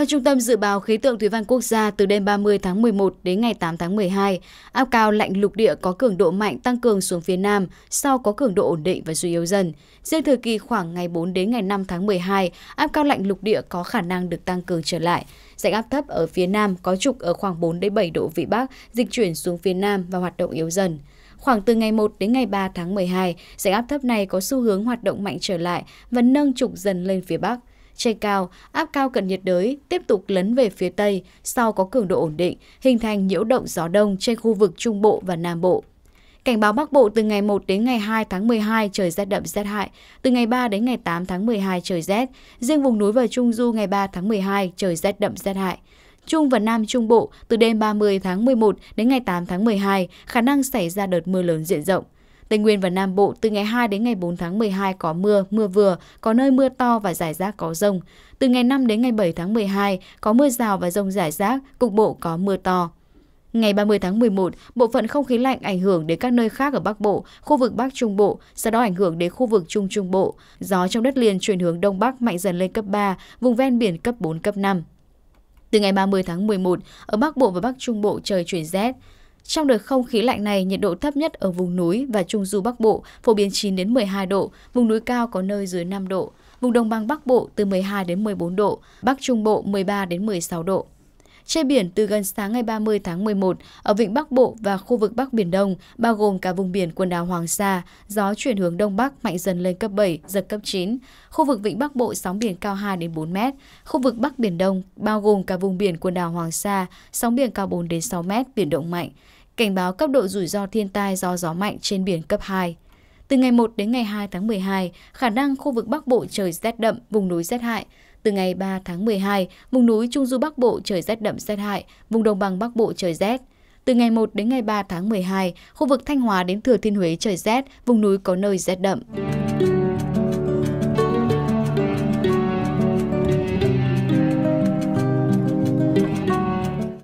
Theo Trung tâm Dự báo Khí tượng Thủy văn Quốc gia, từ đêm 30 tháng 11 đến ngày 8 tháng 12, áp cao lạnh lục địa có cường độ mạnh tăng cường xuống phía Nam, sau có cường độ ổn định và suy yếu dần. Riêng thời kỳ khoảng ngày 4 đến ngày 5 tháng 12, áp cao lạnh lục địa có khả năng được tăng cường trở lại. Dạnh áp thấp ở phía Nam có trục ở khoảng 4 đến 7 độ Vĩ Bắc, dịch chuyển xuống phía Nam và hoạt động yếu dần. Khoảng từ ngày 1 đến ngày 3 tháng 12, dạnh áp thấp này có xu hướng hoạt động mạnh trở lại và nâng trục dần lên phía Bắc. Trên cao, áp cao cận nhiệt đới tiếp tục lấn về phía Tây sau có cường độ ổn định, hình thành nhiễu động gió đông trên khu vực Trung Bộ và Nam Bộ. Cảnh báo Bắc Bộ từ ngày 1 đến ngày 2 tháng 12 trời rét đậm rét hại, từ ngày 3 đến ngày 8 tháng 12 trời rét, riêng vùng núi và Trung Du ngày 3 tháng 12 trời rét đậm rét hại. Trung và Nam Trung Bộ từ đêm 30 tháng 11 đến ngày 8 tháng 12 khả năng xảy ra đợt mưa lớn diện rộng. Tây Nguyên và Nam Bộ từ ngày 2 đến ngày 4 tháng 12 có mưa, mưa vừa, có nơi mưa to và rải rác có rông. Từ ngày 5 đến ngày 7 tháng 12 có mưa rào và rông rải rác, cục bộ có mưa to. Ngày 30 tháng 11, bộ phận không khí lạnh ảnh hưởng đến các nơi khác ở Bắc Bộ, khu vực Bắc Trung Bộ, sau đó ảnh hưởng đến khu vực Trung Trung Bộ. Gió trong đất liền chuyển hướng Đông Bắc mạnh dần lên cấp 3, vùng ven biển cấp 4, cấp 5. Từ ngày 30 tháng 11, ở Bắc Bộ và Bắc Trung Bộ trời chuyển rét. Trong đợt không khí lạnh này, nhiệt độ thấp nhất ở vùng núi và trung du Bắc Bộ phổ biến 9 đến 12 độ, vùng núi cao có nơi dưới 5 độ, vùng đồng bằng Bắc Bộ từ 12 đến 14 độ, Bắc Trung Bộ 13 đến 16 độ. Trên biển, từ gần sáng ngày 30 tháng 11, ở vịnh Bắc Bộ và khu vực Bắc Biển Đông, bao gồm cả vùng biển quần đảo Hoàng Sa, gió chuyển hướng Đông Bắc mạnh dần lên cấp 7, giật cấp 9. Khu vực vịnh Bắc Bộ sóng biển cao 2 đến 4 mét. Khu vực Bắc Biển Đông, bao gồm cả vùng biển quần đảo Hoàng Sa, sóng biển cao 4 đến 6 mét, biển động mạnh. Cảnh báo cấp độ rủi ro thiên tai do gió mạnh trên biển cấp 2. Từ ngày 1 đến ngày 2 tháng 12, khả năng khu vực Bắc Bộ trời rét đậm, vùng núi rét hại, từ ngày 3 tháng 12, vùng núi Trung Du Bắc Bộ trời rét đậm rét hại, vùng đồng bằng Bắc Bộ trời rét. Từ ngày 1 đến ngày 3 tháng 12, khu vực Thanh Hóa đến Thừa Thiên Huế trời rét, vùng núi có nơi rét đậm.